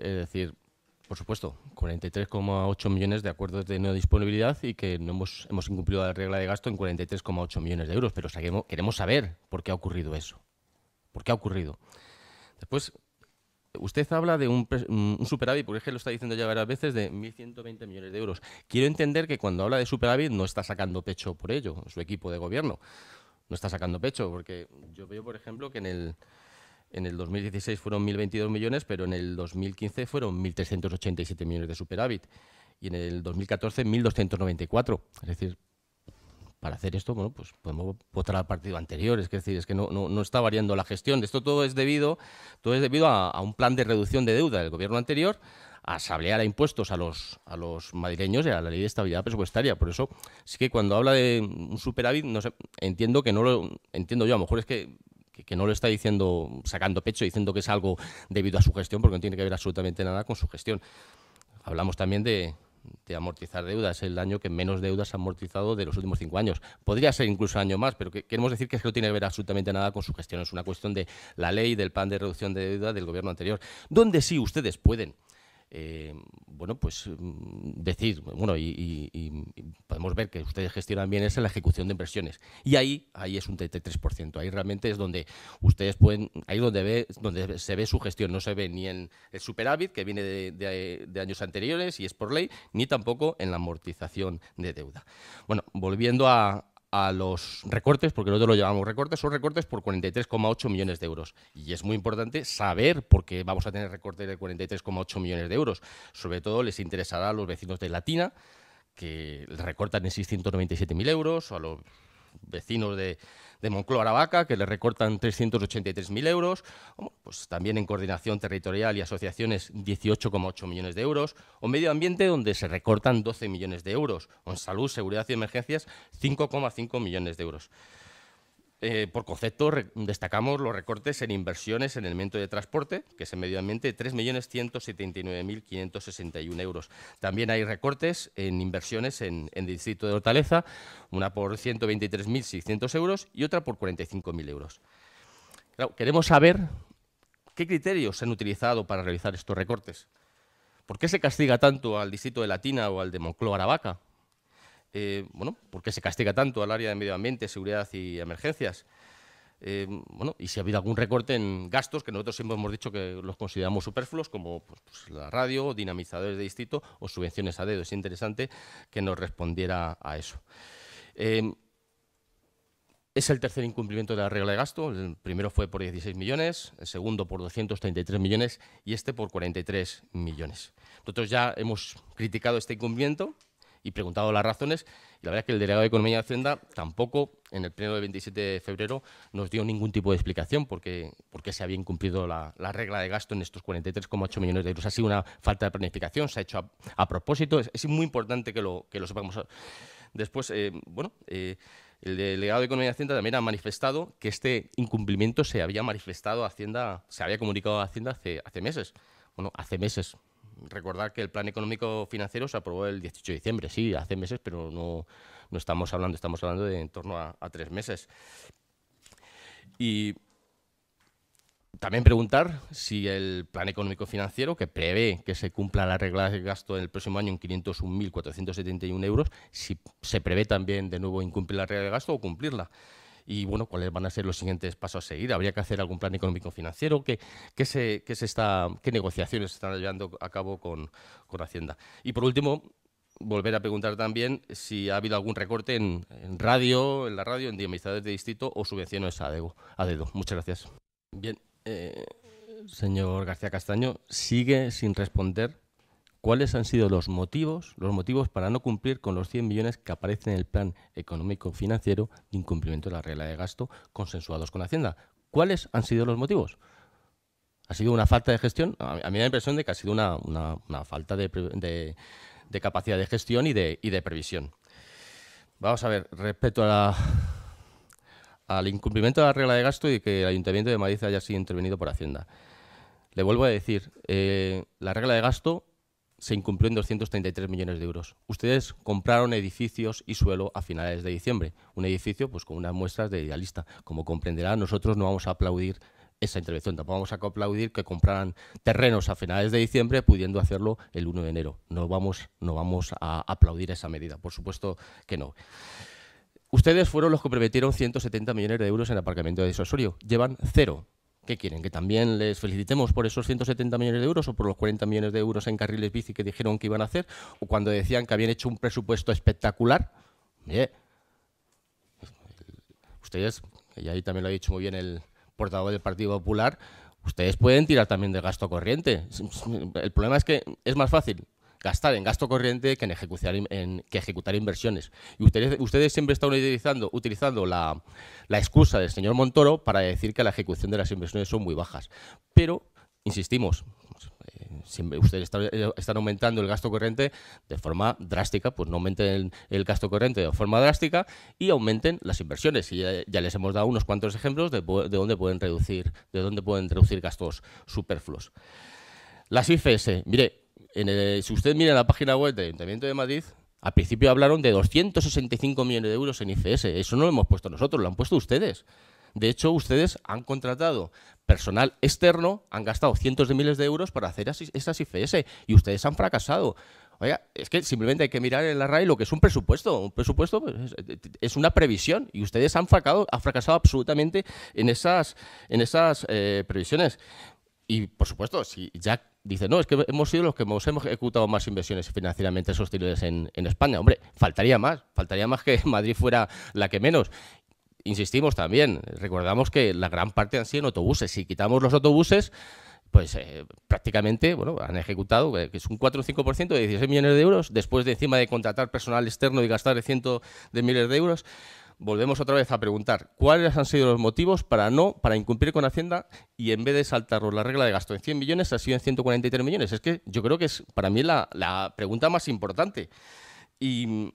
es decir, por supuesto, 43,8 millones de acuerdos de no disponibilidad y que no hemos, hemos incumplido la regla de gasto en 43,8 millones de euros, pero queremos saber por qué ha ocurrido eso. ¿Por qué ha ocurrido? Después, usted habla de un, un superávit, porque es que lo está diciendo ya varias veces, de 1.120 millones de euros. Quiero entender que cuando habla de superávit no está sacando pecho por ello, su equipo de gobierno no está sacando pecho, porque yo veo, por ejemplo, que en el en el 2016 fueron 1.022 millones, pero en el 2015 fueron 1.387 millones de superávit. Y en el 2014, 1.294. Es decir, para hacer esto, bueno, pues podemos votar al partido anterior. Es decir, es que no, está variando la gestión. Esto todo es debido, todo es debido a, un plan de reducción de deuda del gobierno anterior, a sablear a impuestos a los, a los madrileños y a la ley de estabilidad presupuestaria. Por eso, sí que cuando habla de un superávit, no sé, entiendo que no lo entiendo yo. A lo mejor es que que, no lo está diciendo sacando pecho, diciendo que es algo debido a su gestión, porque no tiene que ver absolutamente nada con su gestión. Hablamos también de, amortizar deudas, el año que menos deudas ha amortizado de los últimos cinco años. Podría ser incluso año más, pero queremos decir que no tiene que ver absolutamente nada con su gestión. Es una cuestión de la ley, del plan de reducción de deuda del gobierno anterior, donde sí ustedes pueden eh, bueno, pues mm, decir, bueno, y, podemos ver que ustedes gestionan bien es en la ejecución de inversiones. Y ahí, ahí es un 33%. Ahí realmente es donde ustedes pueden, ahí donde donde se ve su gestión, no se ve ni en el superávit que viene de años anteriores y es por ley, ni tampoco en la amortización de deuda. Bueno, volviendo a, a los recortes, porque nosotros lo llamamos recortes, son recortes por 43,8 millones de euros. Y es muy importante saber por qué vamos a tener recortes de 43,8 millones de euros. Sobre todo les interesará a los vecinos de Latina, que recortan en 697.000 euros, o a los vecinos de, Moncloa Aravaca, que le recortan 383.000 euros, pues también en coordinación territorial y asociaciones 18,8 millones de euros, o medio ambiente donde se recortan 12 millones de euros, o en salud, seguridad y emergencias 5,5 millones de euros. Eh, por concepto, destacamos los recortes en inversiones en el elemento de transporte, que es en medio ambiente, 3.179.561 euros. También hay recortes en inversiones en, el distrito de Hortaleza, una por 123.600 euros y otra por 45.000 euros. queremos saber qué criterios se han utilizado para realizar estos recortes. ¿Por qué se castiga tanto al distrito de Latina o al de Moncloa-Aravaca? Eh, bueno, ¿por qué se castiga tanto al área de medio ambiente, seguridad y emergencias? Eh, bueno, y si ha habido algún recorte en gastos que nosotros siempre hemos dicho que los consideramos superfluos, como pues, pues, la radio, dinamizadores de distrito o subvenciones a dedo. Es interesante que nos respondiera a eso. Eh, es el tercer incumplimiento de la regla de gasto. El primero fue por 16 millones, el segundo por 233 millones y este por 43 millones. Nosotros ya hemos criticado este incumplimiento, y preguntado las razones. Y la verdad es que el delegado de Economía y Hacienda tampoco, en el pleno del 27 de febrero, nos dio ningún tipo de explicación porque por qué se había incumplido la, regla de gasto en estos 43,8 millones de euros. Ha sido una falta de planificación, se ha hecho a, propósito. Es, muy importante que lo, que lo sepamos. Después, eh, bueno. Eh, el delegado de Economía y Hacienda también ha manifestado que este incumplimiento se había manifestado a Hacienda, se había comunicado a Hacienda hace meses. Bueno, hace meses, recordar que el plan económico financiero se aprobó el 18 de diciembre, sí, hace meses, pero no, estamos hablando, estamos hablando de en torno a, a tres meses. Y también preguntar si el plan económico financiero, que prevé que se cumpla la regla de gasto en el próximo año en 501.471 euros, si se prevé también de nuevo incumplir la regla de gasto o cumplirla y bueno, cuáles van a ser los siguientes pasos a seguir. Habría que hacer algún plan económico financiero, qué, está, qué negociaciones se están llevando a cabo con, Hacienda. Y por último, volver a preguntar también si ha habido algún recorte en, radio, en la radio, en administradores de distrito o subvenciones a dedo. Muchas gracias. Bien, eh, señor García Castaño, sigue sin responder ¿Cuáles han sido los motivos, los motivos para no cumplir con los 100 millones que aparecen en el plan económico financiero de incumplimiento de la regla de gasto consensuados con Hacienda? ¿Cuáles han sido los motivos? ¿Ha sido una falta de gestión? A mí me da la impresión de que ha sido una, falta de, capacidad de gestión y de, previsión. Vamos a ver, respecto a la, al incumplimiento de la regla de gasto y que el Ayuntamiento de Madrid haya sido intervenido por Hacienda. Le vuelvo a decir, eh, la regla de gasto se incumplió en 233 millones de euros. Ustedes compraron edificios y suelo a finales de diciembre. Un edificio pues, con unas muestras de idealista. Como comprenderá, nosotros no vamos a aplaudir esa intervención. Tampoco vamos a aplaudir que compraran terrenos a finales de diciembre pudiendo hacerlo el 1 de enero. No vamos, no vamos a aplaudir esa medida, por supuesto que no. Ustedes fueron los que prometieron 170 millones de euros en aparcamiento de disuasorio. Llevan cero. ¿Qué quieren? ¿Que también les felicitemos por esos 170 millones de euros o por los 40 millones de euros en carriles bici que dijeron que iban a hacer? ¿O cuando decían que habían hecho un presupuesto espectacular? ustedes, y ahí también lo ha dicho muy bien el portavoz del Partido Popular, ustedes pueden tirar también de gasto corriente. El problema es que es más fácil gastar en gasto corriente que en ejecutar, que ejecutar inversiones. Y ustedes, ustedes siempre están utilizando, utilizando la, excusa del señor Montoro para decir que la ejecución de las inversiones son muy bajas. Pero, insistimos, eh, Siempre, ustedes están aumentando el gasto corriente de forma drástica, pues no aumenten el, gasto corriente de forma drástica y aumenten las inversiones. Y ya, les hemos dado unos cuantos ejemplos de, dónde pueden reducir, de dónde pueden reducir gastos superfluos. Las IFS, e e. mire, si usted mira la página web del Ayuntamiento de Madrid, al principio hablaron de 265 millones de euros en IFS, Eso no lo hemos puesto nosotros, lo han puesto ustedes. De hecho, ustedes han contratado personal externo, han gastado cientos de miles de euros para hacer esas IFS y ustedes han fracasado. Oiga, es que simplemente hay que mirar en la RAI lo que es un presupuesto. Un presupuesto pues, es, una previsión y ustedes han fracasado, absolutamente en esas, en esas eh, previsiones. Y por supuesto, si ya dice, no, es que hemos sido los que hemos ejecutado más inversiones financieramente sostenibles en, España. Hombre, faltaría más, faltaría más que Madrid fuera la que menos insistimos también, recordamos que la gran parte han sido autobuses. Si quitamos los autobuses, pues eh, prácticamente bueno, han ejecutado, eh, que es un 4 o 5% de 16 millones de euros, después de encima de contratar personal externo y gastar cientos de miles de euros volvemos otra vez a preguntar cuáles han sido los motivos para no, para incumplir con Hacienda y en vez de saltarnos la regla de gasto en 100 millones, ha sido en 143 millones. Es que yo creo que es para mí la, pregunta más importante. Y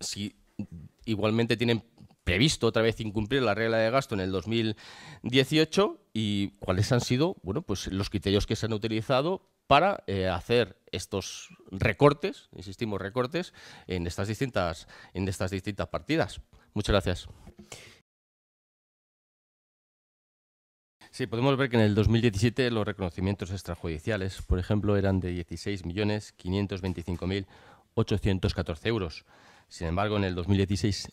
si igualmente tienen previsto otra vez incumplir la regla de gasto en el 2018 y cuáles han sido, bueno, pues los criterios que se han utilizado para eh, hacer estos recortes, insistimos, recortes en estas distintas, en estas distintas partidas. Muchas gracias. Sí, podemos ver que en el 2017 los reconocimientos extrajudiciales, por ejemplo, eran de 16.525.814 euros. Sin embargo, en el 2016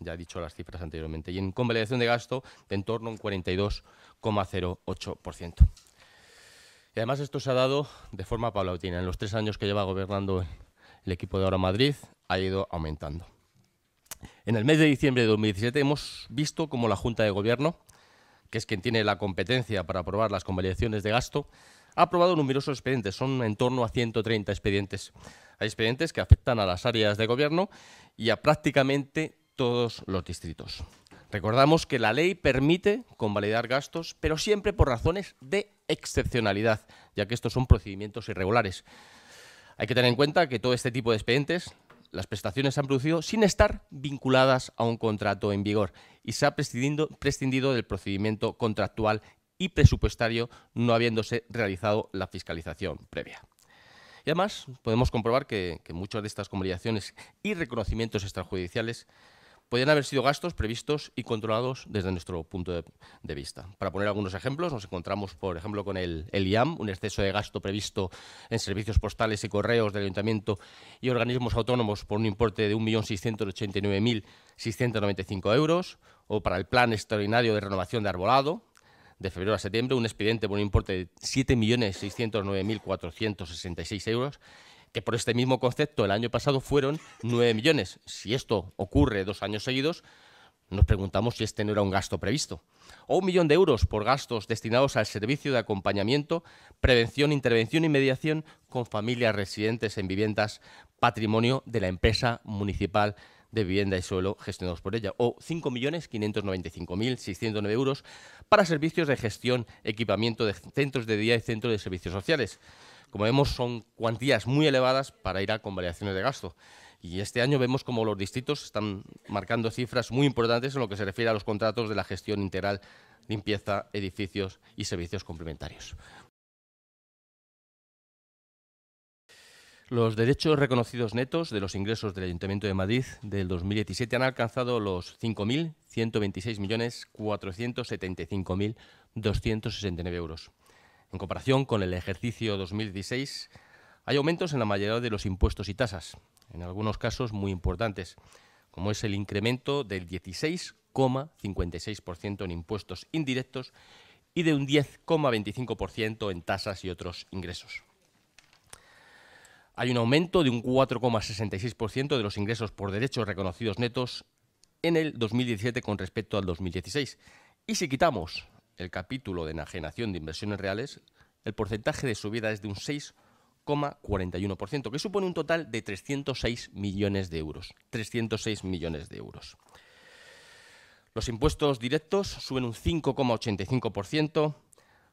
ya he dicho las cifras anteriormente, y en convalidación de gasto de en torno a un 42,08%. Y además esto se ha dado de forma paulatina. En los tres años que lleva gobernando el equipo de Ahora Madrid ha ido aumentando. En el mes de diciembre de 2017 hemos visto como la Junta de Gobierno, que es quien tiene la competencia para aprobar las convalidaciones de gasto, ha aprobado numerosos expedientes, son en torno a 130 expedientes. Hay expedientes que afectan a las áreas de gobierno y a prácticamente todos los distritos. Recordamos que la ley permite convalidar gastos, pero siempre por razones de excepcionalidad, ya que estos son procedimientos irregulares. Hay que tener en cuenta que todo este tipo de expedientes, las prestaciones se han producido sin estar vinculadas a un contrato en vigor y se ha prescindido, del procedimiento contractual y presupuestario, no habiéndose realizado la fiscalización previa. Y además podemos comprobar que, que muchas de estas convalidaciones y reconocimientos extrajudiciales podían haber sido gastos previstos y controlados desde nuestro punto de, vista. Para poner algunos ejemplos, nos encontramos, por ejemplo, con el, IAM, un exceso de gasto previsto en servicios postales y correos del Ayuntamiento y organismos autónomos por un importe de 1.689.695 euros, o para el Plan Extraordinario de Renovación de Arbolado, de febrero a septiembre, un expediente por un importe de 7.609.466 euros que por este mismo concepto el año pasado fueron 9 millones. Si esto ocurre dos años seguidos, nos preguntamos si este no era un gasto previsto. O un millón de euros por gastos destinados al servicio de acompañamiento, prevención, intervención y mediación con familias residentes en viviendas patrimonio de la empresa municipal de vivienda y suelo gestionados por ella, o 5.595.609 euros para servicios de gestión, equipamiento de centros de día y centros de servicios sociales. Como vemos, son cuantías muy elevadas para ir a con variaciones de gasto. Y este año vemos como los distritos están marcando cifras muy importantes en lo que se refiere a los contratos de la gestión integral, limpieza, edificios y servicios complementarios. Los derechos reconocidos netos de los ingresos del Ayuntamiento de Madrid del 2017 han alcanzado los 5.126.475.269 euros. En comparación con el ejercicio 2016, hay aumentos en la mayoría de los impuestos y tasas, en algunos casos muy importantes, como es el incremento del 16,56% en impuestos indirectos y de un 10,25% en tasas y otros ingresos. Hay un aumento de un 4,66% de los ingresos por derechos reconocidos netos en el 2017 con respecto al 2016. Y si quitamos el capítulo de enajenación de inversiones reales, el porcentaje de subida es de un 6,41%, que supone un total de 306 millones de euros. 306 millones de euros. Los impuestos directos suben un 5,85%,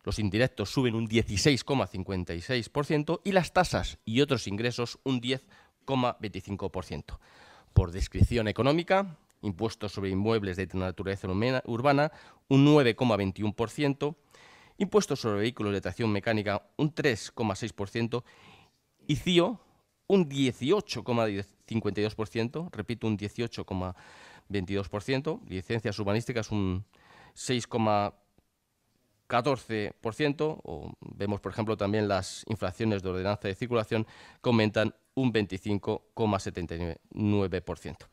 los indirectos suben un 16,56% y las tasas y otros ingresos un 10,25%. Por descripción económica, impuestos sobre inmuebles de naturaleza urbana, un 9,21%, impuestos sobre vehículos de tracción mecánica, un 3,6%, y CIO, un 18,52%, repito, un 18,22%, licencias urbanísticas, un 6,14%, o vemos, por ejemplo, también las inflaciones de ordenanza de circulación que aumentan un 25,79%.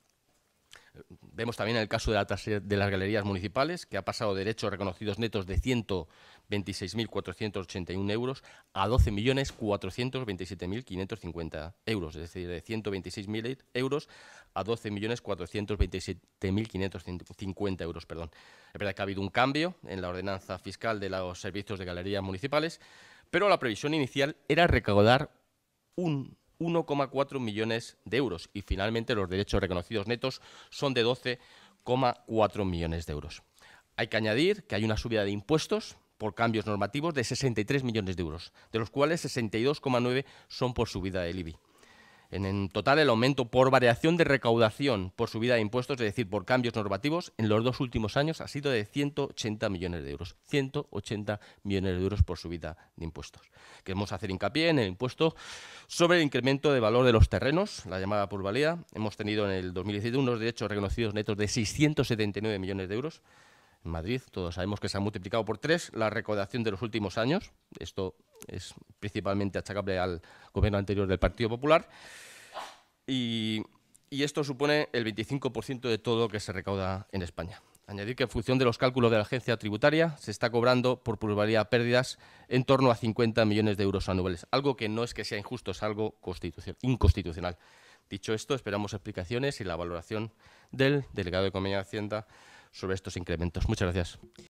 Vemos también el caso de, la de las galerías municipales, que ha pasado de derechos reconocidos netos de 126.481 euros a 12.427.550 euros, es decir, de 126.000 euros a 12.427.550 euros. Perdón. Es verdad que ha habido un cambio en la ordenanza fiscal de los servicios de galerías municipales, pero la previsión inicial era recaudar un 1,4 millones de euros y finalmente los derechos reconocidos netos son de 12,4 millones de euros. Hay que añadir que hay una subida de impuestos por cambios normativos de 63 millones de euros, de los cuales 62,9 son por subida del IBI. En, total, el aumento por variación de recaudación por subida de impuestos, es decir, por cambios normativos, en los dos últimos años ha sido de 180 millones de euros. 180 millones de euros por subida de impuestos. Queremos hacer hincapié en el impuesto sobre el incremento de valor de los terrenos, la llamada purvalía. Hemos tenido en el 2017 unos derechos reconocidos netos de 679 millones de euros en Madrid. Todos sabemos que se ha multiplicado por tres la recaudación de los últimos años. Esto es principalmente achacable al gobierno anterior del Partido Popular. Y, esto supone el 25% de todo lo que se recauda en España. Añadir que en función de los cálculos de la agencia tributaria se está cobrando por plusvalía pérdidas en torno a 50 millones de euros anuales, algo que no es que sea injusto, es algo inconstitucional. Dicho esto, esperamos explicaciones y la valoración del delegado de Comunidad de Hacienda sobre estos incrementos. Muchas gracias.